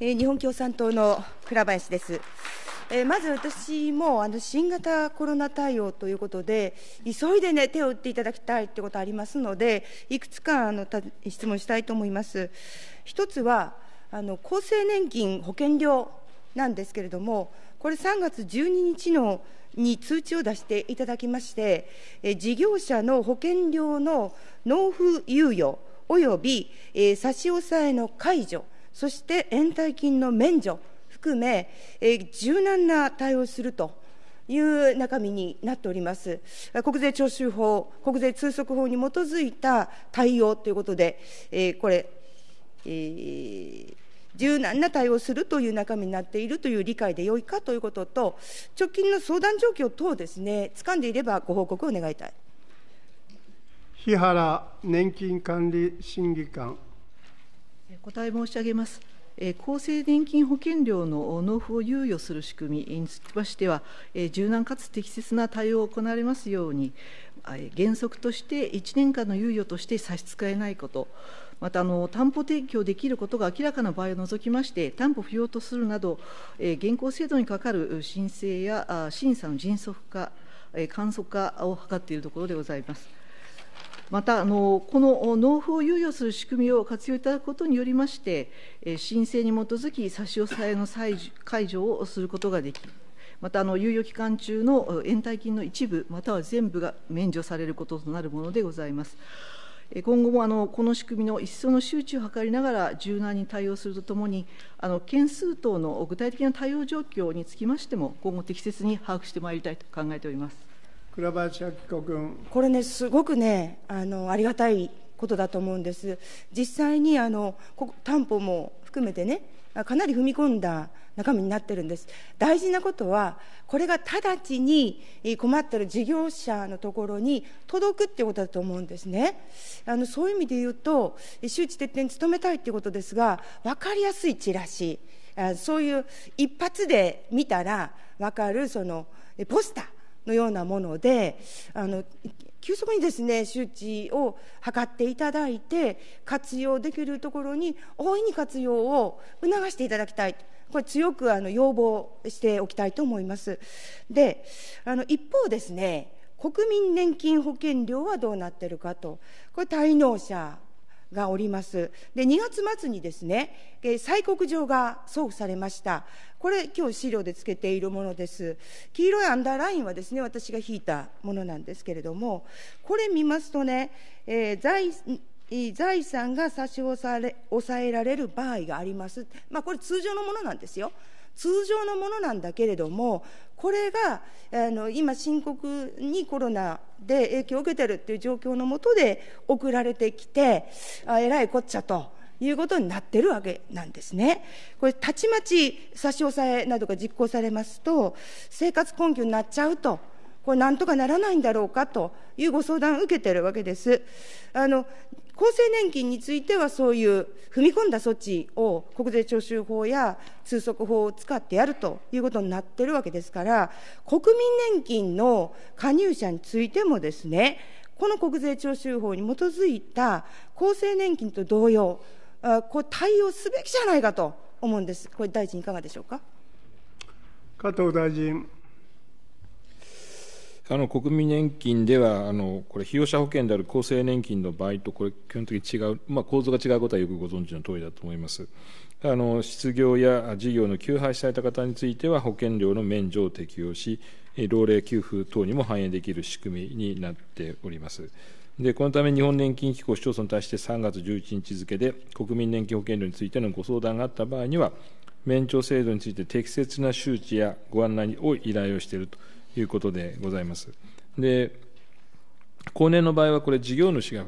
え日本共産党の倉林です。えまず私もあの新型コロナ対応ということで、急いで、ね、手を打っていただきたいということありますので、いくつかあの質問したいと思います。一つはあの、厚生年金保険料なんですけれども、これ、3月12日のに通知を出していただきまして、え事業者の保険料の納付猶予および、え差し押さえの解除そして延滞金の免除含め、え柔軟な対応すると。いう中身になっております国税徴収法、国税通則法に基づいた対応ということで、えこれ、えー、柔軟な対応するという中身になっているという理解でよいかということと、直近の相談状況等ですね、掴んでいればご報告を願いたい。日原年金管理審議官。お答え申し上げます。厚生年金保険料の納付を猶予する仕組みにつきましては、柔軟かつ適切な対応を行われますように、原則として1年間の猶予として差し支えないこと、またあの担保提供できることが明らかな場合を除きまして、担保不要とするなど、現行制度に係る申請や審査の迅速化、簡素化を図っているところでございます。またあの、この納付を猶予する仕組みを活用いただくことによりまして、申請に基づき差し押さえの解除をすることができまたあの猶予期間中の延滞金の一部、または全部が免除されることとなるものでございます。今後もあのこの仕組みの一層の周知を図りながら、柔軟に対応するとともに、あの件数等の具体的な対応状況につきましても、今後、適切に把握してまいりたいと考えております。倉林明子君。これね、すごくね、あの、ありがたいことだと思うんです。実際に、あの、こ担保も含めてね、かなり踏み込んだ中身になってるんです。大事なことは、これが直ちに困ってる事業者のところに届くっていうことだと思うんですね。あのそういう意味で言うと、周知徹底に努めたいっていうことですが、分かりやすいチラシ、そういう一発で見たら分かるそのポスター。のようなものであの急速にですね周知を図っていただいて活用できるところに大いに活用を促していただきたいこれ強くあの要望しておきたいと思います。であの一方ですね国民年金保険料はどうなってるかとこれ滞納者がおります。で、2月末にですね、催告状が送付されました。これ、今日資料でつけているものです。黄色いアンダーラインはですね、私が引いたものなんですけれども、これ見ますとね、えー、財、財産が差し押され抑えられる場合があります。まあ、これ通常のものなんですよ。通常のものなんだけれども、これがあの今、深刻にコロナで影響を受けているという状況のもとで送られてきて、あえらいこっちゃと。いうことになってるわけなんですね。これ、たちまち差し押さえなどが実行されますと、生活困窮になっちゃうとこれ、なんとかならないんだろうかというご相談を受けているわけです。あの厚生年金についてはそういう踏み込んだ措置を国税徴収法や通則法を使ってやるということになってるわけですから、国民年金の加入者についてもですね、この国税徴収法に基づいた厚生年金と同様、こう対応すべきじゃないかと思うんです。これ大臣いかがでしょうか。加藤大臣。あの国民年金ではあの、これ、被用者保険である厚生年金の場合と、これ、基本的に違う、まあ、構造が違うことはよくご存知の通りだと思います。あの失業や事業の休廃された方については、保険料の免除を適用し、老齢給付等にも反映できる仕組みになっております。でこのため、日本年金機構市町村に対して3月11日付で、国民年金保険料についてのご相談があった場合には、免除制度について適切な周知やご案内を依頼をしていると。いうことでございます。で後年の場合はこれ事業主が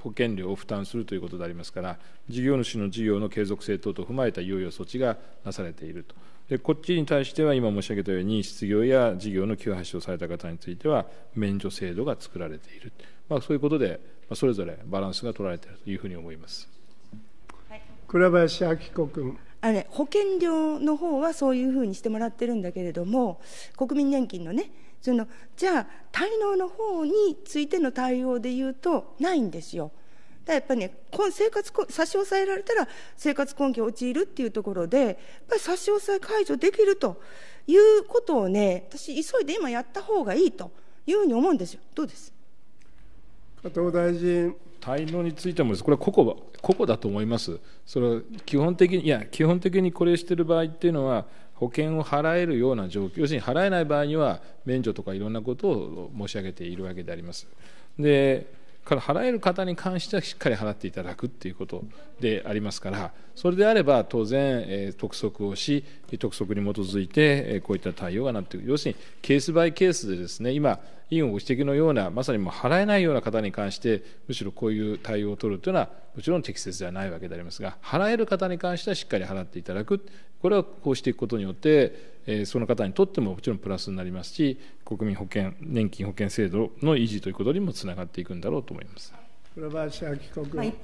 保険料を負担するということでありますから事業主の事業の継続性等々を踏まえた猶予措置がなされているとでこっちに対しては今申し上げたように失業や事業の急発症された方については免除制度が作られている、まあ、そういうことでそれぞれバランスが取られているというふうに思います。倉林明子君あれ保険料の方はそういうふうにしてもらってるんだけれども国民年金のねそのじゃあ滞納の方についての対応でいうとないんですよ。だやっぱりね生活差し押さえられたら生活困窮陥るっていうところでやっぱり差し押さえ解除できるということをね私急いで今やった方がいいというふうに思うんですよどうです加藤大臣滞納についてもこれは個々個々だと思います、それ基本的にいや基本的にこれしてる場合っていうのは、保険を払えるような状況、要するに払えない場合には免除とかいろんなことを申し上げているわけであります。でから払える方に関してはしっかり払っていただくっていうことでありますからそれであれば当然督促をし督促に基づいてこういった対応がなっていく要するにケースバイケースでですね今委員ご指摘のようなまさにもう払えないような方に関してむしろこういう対応を取るというのはもちろん適切ではないわけでありますが払える方に関してはしっかり払っていただくこれはこうしていくことによってえその方にとってももちろんプラスになりますし国民保険年金保険制度の維持ということにもつながっていくんだろうと思います。一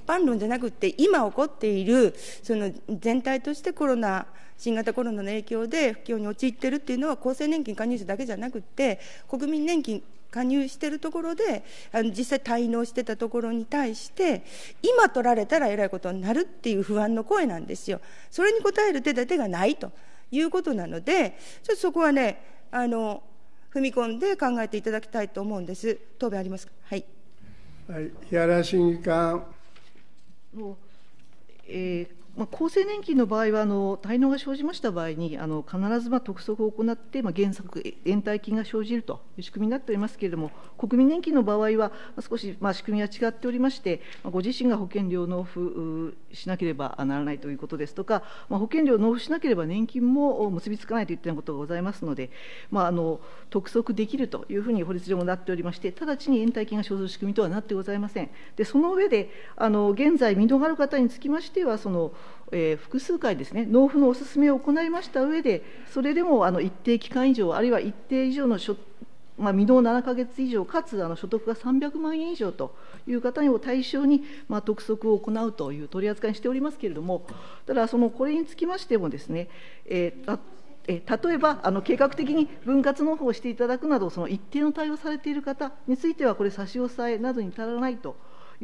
般論じゃなくて、今起こっているその全体としてコロナ、新型コロナの影響で不況に陥っているというのは、厚生年金加入者だけじゃなくて、国民年金加入しているところで、あの実際、滞納してたところに対して、今取られたらえらいことになるっていう不安の声なんですよ、それに応える手立てがないと。いうことなので、ちょっとそこはね、あの踏み込んで考えていただきたいと思うんです。答弁ありますか。はい。はい、井原審議官。もう、えーまあ、厚生年金の場合はあの滞納が生じました場合にあの必ずまあ督促を行って、まあ、原則延滞金が生じるという仕組みになっておりますけれども国民年金の場合は少しまあ仕組みは違っておりまして、まあ、ご自身が保険料納付しなければならないということですとか、まあ、保険料納付しなければ年金も結びつかないといったようなことがございますので、まあ、あの督促できるというふうに法律上もなっておりまして直ちに延滞金が生じる仕組みとはなってございません。でその上であの現在見逃る方につきましてはそのえー、複数回ですね納付のお勧めを行いました上でそれでもあの一定期間以上あるいは一定以上の所まあ、未納7か月以上かつあの所得が300万円以上という方を対象に、まあ、督促を行うという取り扱いにしておりますけれどもただそのこれにつきましてもですね、えー、え例えばあの計画的に分割納付をしていただくなどその一定の対応されている方についてはこれ差し押さえなどに足らないと。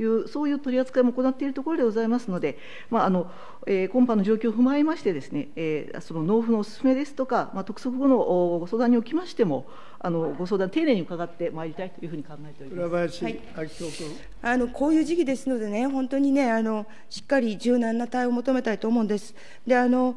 いうそういう取り扱いも行っているところでございますので、まああのえー、今般の状況を踏まえましてですね、えー、その納付のお勧めですとか、まあ、督促後のご相談におきましてもあのご相談丁寧に伺ってまいりたいというふうに考えております。はい、あのこういう時期ですのでね本当にねあのしっかり柔軟な対応を求めたいと思うんです。であの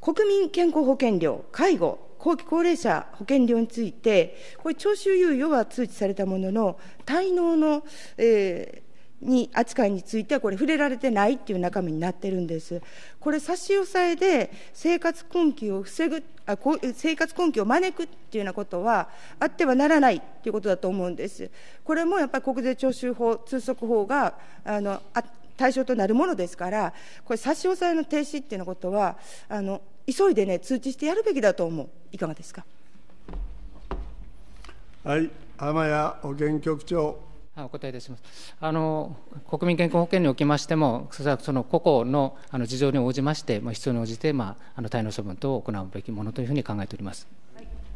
国民健康保険料、介護、後期高齢者保険料について、これ、徴収猶予は通知されたものの、滞納の、えーに扱いについてはこれ触れられてないっていう中身になってるんです。これ差し押さえで生活困窮を防ぐあ生活困窮を招くっていうようなことはあってはならないっていうことだと思うんです。これもやっぱり国税徴収法通則法があのあ対象となるものですから、これ差し押さえの停止っていうようなことはあの急いでね通知してやるべきだと思う。いかがですか。はい、浜谷保健局長。お答えいたしますあの国民健康保険におきましても、その個々のあの事情に応じまして、まあ、必要に応じて、まあ、あの滞納処分等を行うべきものというふうに考えております。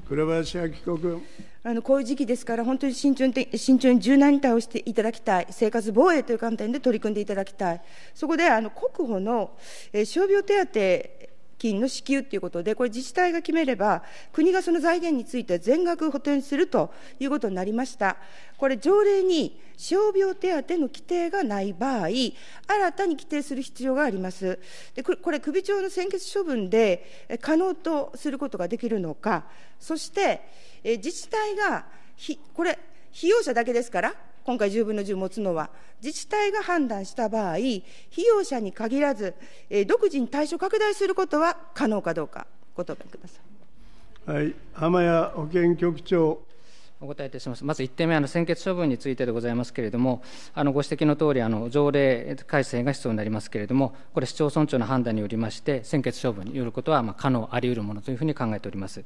倉林明子君あのこういう時期ですから、本当に慎重に慎重に柔軟に対応していただきたい、生活防衛という観点で取り組んでいただきたい、そこであの国保の傷病手当金の支給ということで、これ、自治体が決めれば、国がその財源について全額補填するということになりました。これ、条例に傷病手当の規定がない場合、新たに規定する必要があります。でこれ、首長の専決処分で可能とすることができるのか、そして、自治体が、ひ、これ、被用者だけですから、今回10分の10持つのは、自治体が判断した場合、費用者に限らず、え独自に対象拡大することは可能かどうか、ご答弁ください。はい、浜谷保健局長。お答えいたします。まず1点目、あの専決処分についてでございますけれども、あのご指摘のとおり、あの条例改正が必要になりますけれども、これ、市町村長の判断によりまして、専決処分によることはまあ可能、ありうるものというふうに考えております。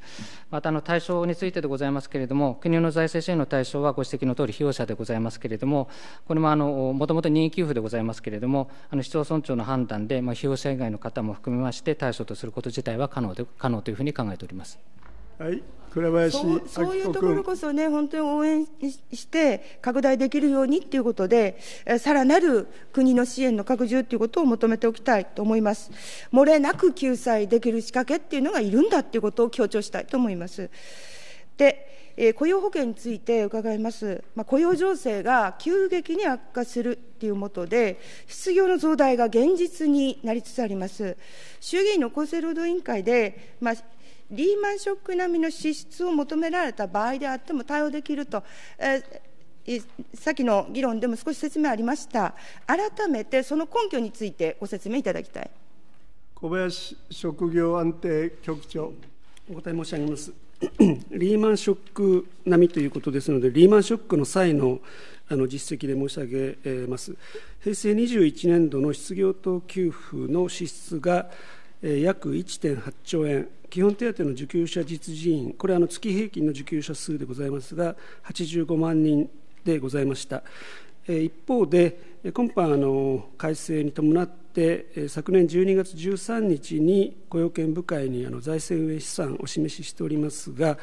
また、あの対象についてでございますけれども、国の財政支援の対象はご指摘のとおり、費用者でございますけれども、これもあのもともと任意給付でございますけれども、あの市町村長の判断で、まあ、費用者以外の方も含めまして、対象とすること自体は可能で可能というふうに考えております。はい、倉林そうそういうところこそね、本当に応援して拡大できるようにということで、さらなる国の支援の拡充ということを求めておきたいと思います。漏れなく救済できる仕掛けっていうのがいるんだということを強調したいと思います。で雇用保険について伺います、まあ、雇用情勢が急激に悪化するというもとで、失業の増大が現実になりつつあります。衆議院の厚生労働委員会で、まあ、リーマンショック並みの支出を求められた場合であっても対応できると、えー、先の議論でも少し説明ありました、改めてその根拠についてご説明いただきたい小林職業安定局長。お答え申し上げます。リーマンショック並みということですので、リーマンショックの際のあの実績で申し上げます。平成21年度の失業等給付の支出が約1.8兆円基本手当の受給者実人員、これはあの月平均の受給者数でございますが、85万人でございました。一方で、今般あの改正に伴って、昨年12月13日に雇用権部会にあの財政運営資産をお示ししておりますが、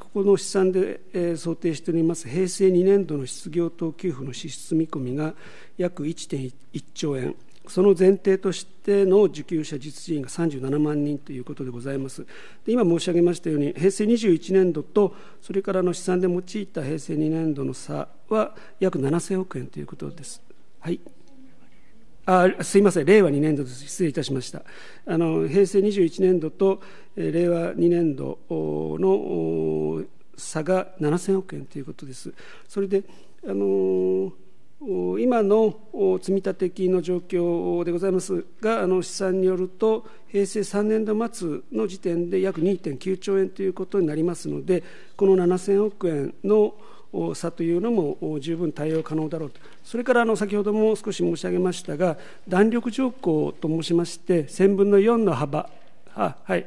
ここの試算で想定しております平成2年度の失業等給付の支出見込みが約1.1兆円、その前提としての受給者実人が37万人ということでございます。で今申し上げましたように、平成21年度と、それからの試算で用いた平成2年度の差は約7000億円ということです。はい、あすいません、令和2年度です、失礼いたしました。あの平成21年度と、え令和2年度の差が7000億円ということです。それであのー今の積立金の状況でございますが、あの試算によると、平成3年度末の時点で約2.9兆円ということになりますので、この7000億円の差というのも十分対応可能だろうと、それからあの先ほども少し申し上げましたが、弾力条項と申しまして、1000分の4の幅、ははい、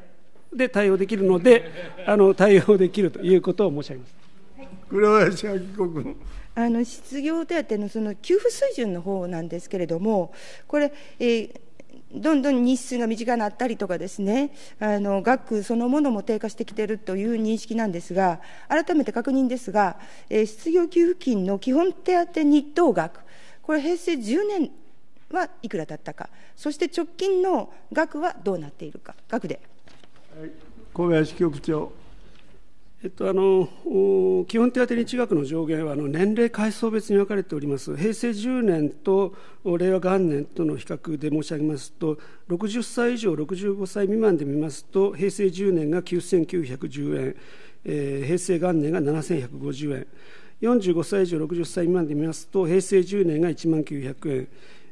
で対応できるので、あの対応できるということを申し上げます。黒林明子君あの失業手当のその給付水準の方なんですけれども、これ、えーどんどん日数が短くなったりとかですね、あの額そのものも低下してきているという認識なんですが、改めて確認ですが、えー、失業給付金の基本手当日当額、これ、平成10年はいくらだったか、そして直近の額はどうなっているか、額で。はい、小林局長えっと、あの基本手当日額の上限はあの年齢階層別に分かれております平成10年と令和元年との比較で申し上げますと60歳以上65歳未満で見ますと平成10年が9910円、えー、平成元年が7150円45歳以上60歳未満で見ますと平成10年が1万900円、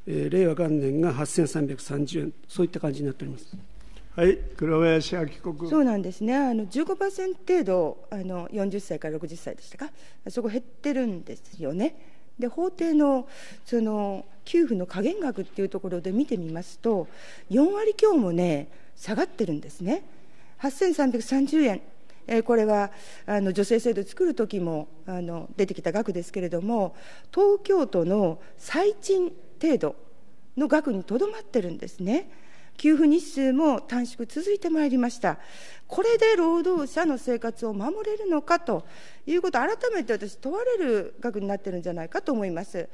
えー、令和元年が8330円そういった感じになっております。はい、黒林明子君。そうなんですね。あの15%程度あの40歳から60歳でしたか。そこ減ってるんですよね。で法定のその給付の加減額っていうところで見てみますと、4割強もね下がってるんですね。8330円。えー、これはあの女性制度作る時もあの出てきた額ですけれども、東京都の最賃程度の額にとどまってるんですね。給付日数も短縮続いてまいりました。これで労働者の生活を守れるのかということ、改めて私、問われる額になってるんじゃないかと思います。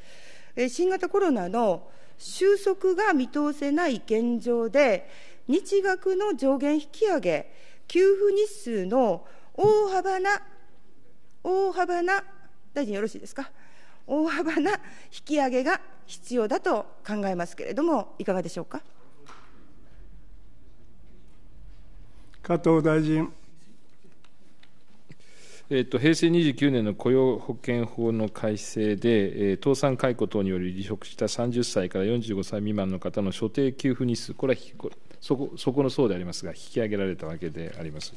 新型コロナの収束が見通せない現状で、日額の上限引き上げ、給付日数の大幅な、大幅な、大臣よろしいですか、大幅な引き上げが必要だと考えますけれども、いかがでしょうか。加藤大臣。えっと、平成29年の雇用保険法の改正で、えー、倒産解雇等により離職した30歳から45歳未満の方の所定給付日数、これはそこそこの層でありますが、引き上げられたわけであります。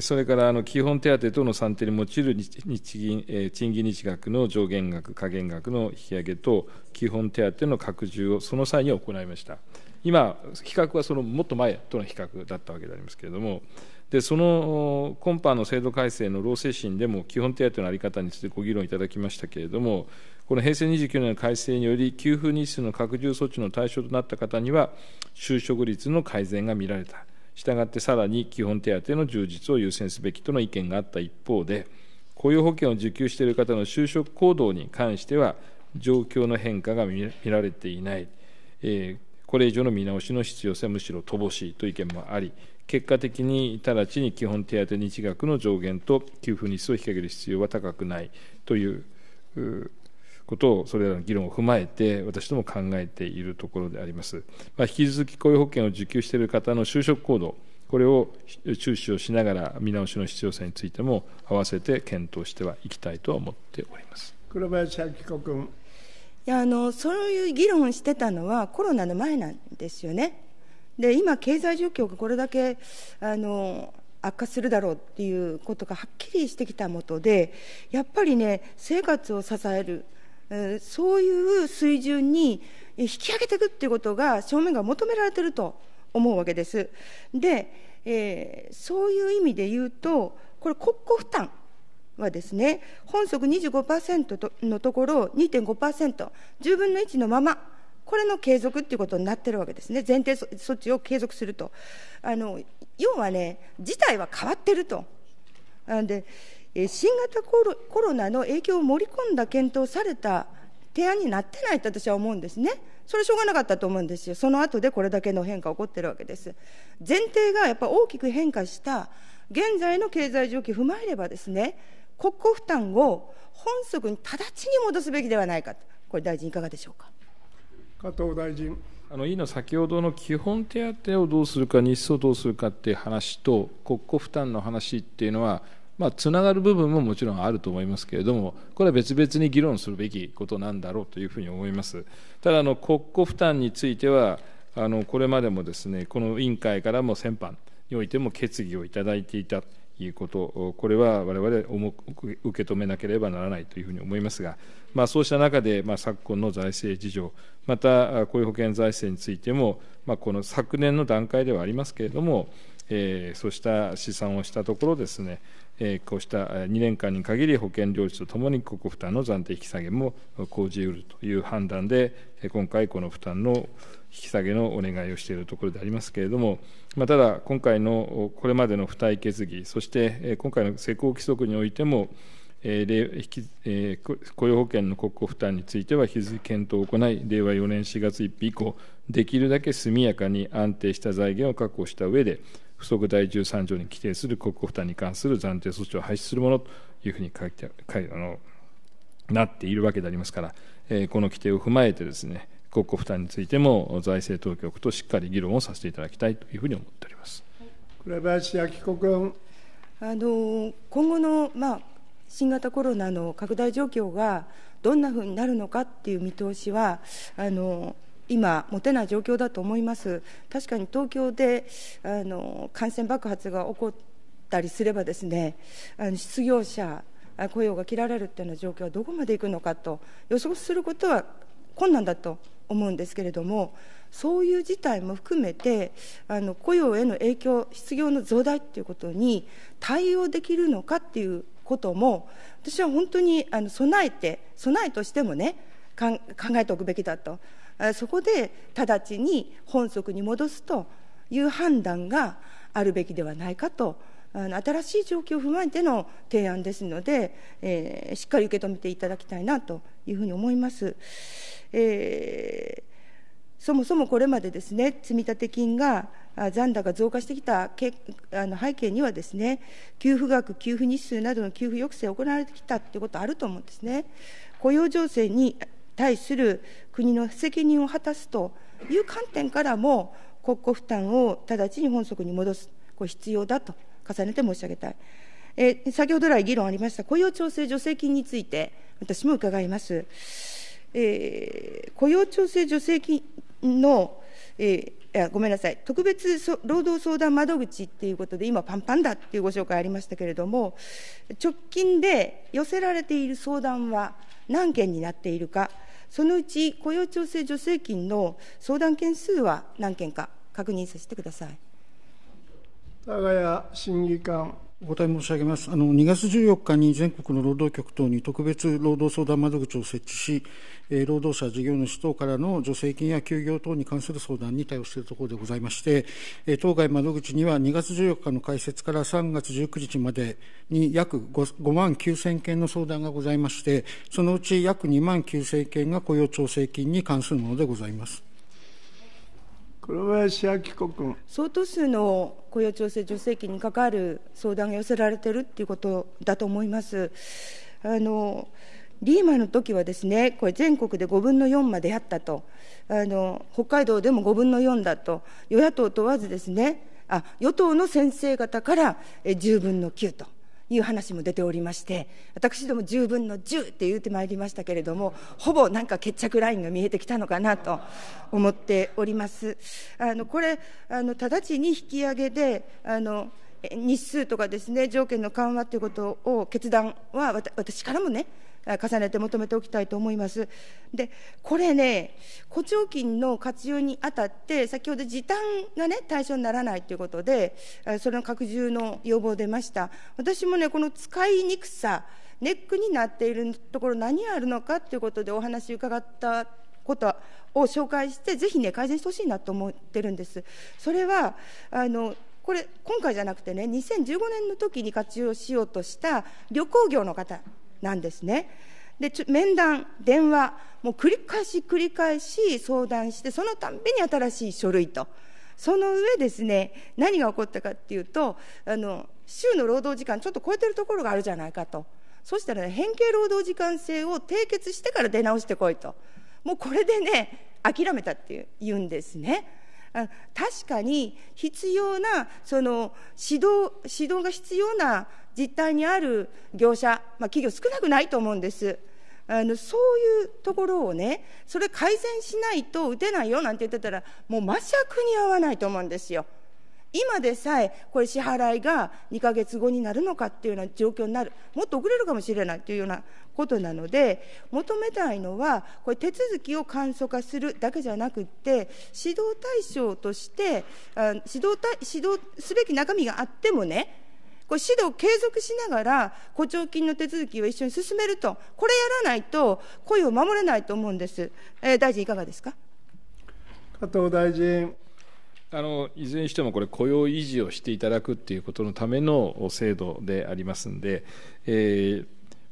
それからあの基本手当等の算定に用いる日銀、えー、賃金日額の上限額、下限額の引き上げと、基本手当の拡充をその際に行いました。今比較はそのもっと前との比較だったわけでありますけれどもでその今般の制度改正の労政審でも基本手当の在り方についてご議論いただきましたけれどもこの平成29年の改正により給付日数の拡充措置の対象となった方には就職率の改善が見られたしたがってさらに基本手当の充実を優先すべきとの意見があった一方で雇用保険を受給している方の就職行動に関しては状況の変化が見られていない、えーこれ以上の見直しの必要性はむしろ乏しいという意見もあり、結果的に直ちに基本手当日額の上限と給付日数を引き上げる必要は高くないということを、それらの議論を踏まえて、私ども考えているところであります。まあ、引き続き雇用保険を受給している方の就職行動、これを注視をしながら、見直しの必要性についても、併せて検討してはいきたいと思っております。黒林明子君やあのそういう議論してたのはコロナの前なんですよね。で今経済状況がこれだけあの悪化するだろうっていうことがはっきりしてきたもとでやっぱりね生活を支えるそういう水準に引き上げていくっていうことが正面が求められてると思うわけです。で、えー、そういう意味で言うとこれ国庫負担はですね、本則25%のところを2.5%、10分の1のまま、これの継続ということになってるわけですね、前提措置を継続すると。あの要はね、事態は変わってると。なで新型コロナの影響を盛り込んだ検討された提案になってないと私は思うんですね。それしょうがなかったと思うんですよ。その後でこれだけの変化起こってるわけです。前提がやっぱ大きく変化した現在の経済状況を踏まえればですね、国庫負担を本則に直ちに戻すべきではないかと、これ、大臣、いかがでしょうか。加藤大臣あの委員の先ほどの基本手当をどうするか、日数をどうするかっていう話と、国庫負担の話っていうのは、まあ、つながる部分ももちろんあると思いますけれども、これは別々に議論するべきことなんだろうというふうに思います。ただあの、国庫負担についてはあのこれまでもですねこの委員会からも先般においても決議をいただいていたいうことこれは我々重く受け止めなければならないというふうに思いますが、まあ、そうした中で、まあ、昨今の財政事情また雇用保険財政についても、まあ、この昨年の段階ではありますけれども、えー、そうした試算をしたところですね、えー、こうした2年間に限り保険料率とともに国庫負担の暫定引き下げも講じうるという判断で、今回、この負担の引き下げのお願いをしているところでありますけれども、まあ、ただ、今回のこれまでの付帯決議、そして今回の施行規則においても、雇用保険の国庫負担については、引き続き検討を行い、令和4年4月1日以降、できるだけ速やかに安定した財源を確保した上で、不足第13条に規定する国庫負担に関する暫定措置を廃止するものというふうに書いて書いあのなっているわけでありますから、えー、この規定を踏まえてですね、国庫負担についても財政当局としっかり議論をさせていただきたいというふうに思っております。倉林明子君。あの今後のまあ新型コロナの拡大状況がどんなふうになるのかっていう見通しはあの今、持てない状況だと思います、確かに東京であの感染爆発が起こったりすれば、ですねあの失業者、雇用が切られるというような状況はどこまでいくのかと予測することは困難だと思うんですけれども、そういう事態も含めて、あの雇用への影響、失業の増大ということに対応できるのかということも、私は本当にあの備えて、備えとしてもね、考えておくべきだと。そこで直ちに本則に戻すという判断があるべきではないかと新しい状況を踏まえての提案ですので、えー、しっかり受け止めていただきたいなというふうに思います。えーそもそもこれまでですね積立金が残高が増加してきたけあの背景にはですね給付額、給付日数などの給付抑制が行われてきたということあると思うんですね。雇用情勢に対する国の責任を果たすという観点からも、国庫負担を直ちに本則に戻す、これ必要だと重ねて申し上げたい。え先ほど来議論ありました雇用調整助成金について、私も伺います。えー、雇用調整助成金の、えー、ごめんなさい、特別労働相談窓口っていうことで、今、パンパンだっていうご紹介ありましたけれども、直近で寄せられている相談は何件になっているか、そのうち雇用調整助成金の相談件数は何件か確認させてください。我が家審議官お答え申し上げます。あの、2月14日に全国の労働局等に特別労働相談窓口を設置し、え労働者、事業主等からの助成金や休業等に関する相談に対応しているところでございまして、え当該窓口には2月14日の開設から3月19日までに約 5, 5万9000件の相談がございまして、そのうち約2万9000件が雇用調整金に関するものでございます。黒林明子君相当数の雇用調整助成金に関わる相談が寄せられているということだと思います。あのリーマの時はですね、これ、全国で5分の4までやったとあの、北海道でも5分の4だと、与野党問わずですね、あ与党の先生方から10分の9と、いう話も出ておりまして私ども10分の10って言うてまいりましたけれどもほぼなんか決着ラインが見えてきたのかなと思っております。あのこれあの直ちに引き上げであの日数とかですね条件の緩和ということを決断は私からもね重ねて求めておきたいと思います。で、これね、補聴金の活用にあたって、先ほど時短がね、対象にならないということで、それの拡充の要望出ました。私もね、この使いにくさ、ネックになっているところ何があるのかということでお話伺ったことを紹介して、ぜひね、改善してほしいなと思ってるんです。それは、あの、これ、今回じゃなくてね、2015年の時に活用しようとした旅行業の方なんですね。で面談電話もう繰り返し繰り返し相談してそのたんびに新しい書類とその上ですね何が起こったかっていうとあの週の労働時間ちょっと超えてるところがあるじゃないかとそしたら、ね、変形労働時間制を締結してから出直してこいともうこれでね諦めたっていうんですね。確かに必要なその指導指導が必要な実態にある業者、まあ、企業少なくないと思うんです。あのそういうところをね、それ改善しないと打てないよなんて言ってたら、もうまさくに合わないと思うんですよ。今でさえこれ支払いが2ヶ月後になるのかっていうような状況になるもっと遅れるかもしれないというようなことなので求めたいのはこれ手続きを簡素化するだけじゃなくて指導対象として指導指導すべき中身があってもねこれ指導を継続しながら補聴金の手続きを一緒に進めるとこれやらないと雇用を守れないと思うんです、えー、大臣いかがですか加藤大臣あのいずれにしてもこれ雇用維持をしていただくっていうことのための制度でありますんで、え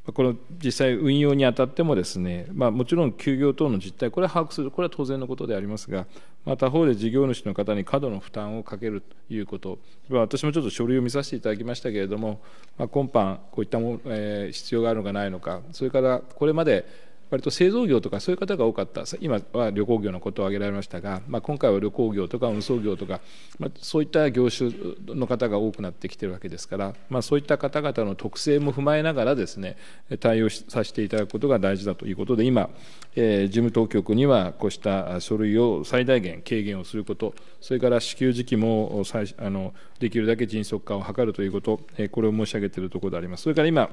ー、この実際運用にあたってもですね、まあ、もちろん休業等の実態これは把握するこれは当然のことでありますが、まあ、他方で事業主の方に過度の負担をかけるということ、私もちょっと書類を見させていただきましたけれども、まあ、今般、こういったも、えー、必要があるのかないのか、それからこれまで割と製造業とかそういう方が多かった今は旅行業のことを挙げられましたが、まあ、今回は旅行業とか運送業とか、まあ、そういった業種の方が多くなってきてるわけですから、まあ、そういった方々の特性も踏まえながらですね対応させていただくことが大事だということで今、えー、事務当局にはこうした書類を最大限軽減をすることそれから支給時期も最あのできるだけ迅速化を図るということ、えこれを申し上げているところであります。それから今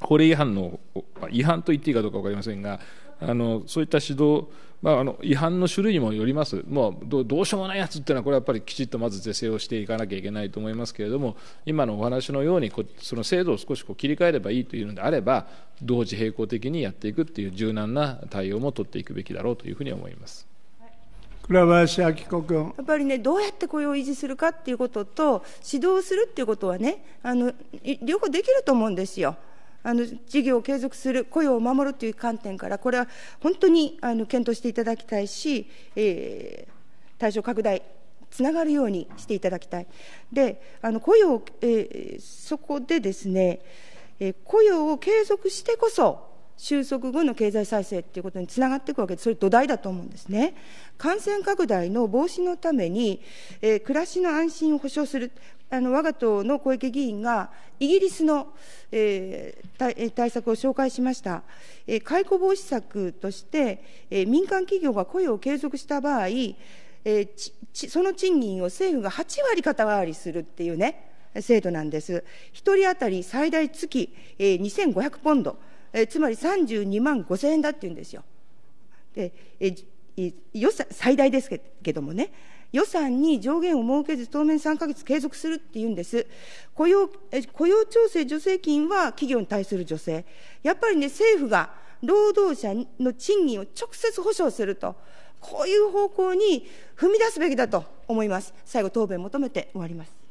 法令違反の違反と言っていいかどうか分かりませんがあのそういった指導、まあ、あの違反の種類にもよります、もうどうしようもないやつっていうのは、これはやっぱりきちっとまず是正をしていかなきゃいけないと思いますけれども、今のお話のようにこその制度を少しこう切り替えればいいというのであれば、同時並行的にやっていくっていう柔軟な対応も取っていくべきだろうというふうに思います。倉林明子君やっぱりね、どうやって雇用を維持するかっていうことと、指導するっていうことはね、あの両方できると思うんですよ。あの事業を継続する、雇用を守るという観点から、これは本当にあの検討していただきたいし、えー、対象拡大つながるようにしていただきたい。で、あの雇用、えー、そこでですね、えー、雇用を継続してこそ、収束後の経済再生っていうことにつながっていくわけで、それ土台だと思うんですね。感染拡大の防止のために、えー、暮らしの安心を保障する、あの我が党の小池議員が、イギリスの、えー、対策を紹介しました、えー、解雇防止策として、えー、民間企業が雇用を継続した場合、えー、その賃金を政府が8割肩代わりするっていうね、制度なんです。1人当たり最大月、えー、2500ポンド。えつまり32万5千円だっていうんですよ。でえ予算最大ですけどもね、予算に上限を設けず、当面3か月継続するっていうんです、雇用雇用調整助成金は企業に対する助成、やっぱりね、政府が労働者の賃金を直接保障すると、こういう方向に踏み出すべきだと思います。最後答弁求めて終わります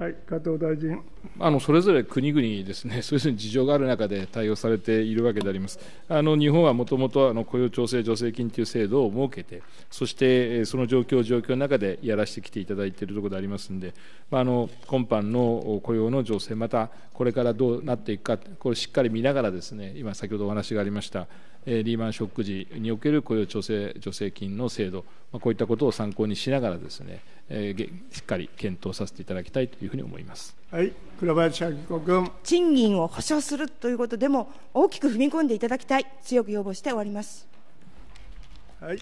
はい、加藤大臣あのそれぞれ国々ですね、それぞれ事情がある中で対応されているわけであります。あの日本はもともと雇用調整助成金という制度を設けて、そしてその状況、状況の中でやらせてきていただいているところでありますので、まあ、あの今般の雇用の情勢、またこれからどうなっていくか、これしっかり見ながらですね、今先ほどお話がありました、リーマンショック時における雇用調整助成金の制度、こういったことを参考にしながらですね、しっかり検討させていただきたいというふうに思います。はい、倉林明子君。賃金を保障するということでも大きく踏み込んでいただきたい、強く要望して終わります。はい。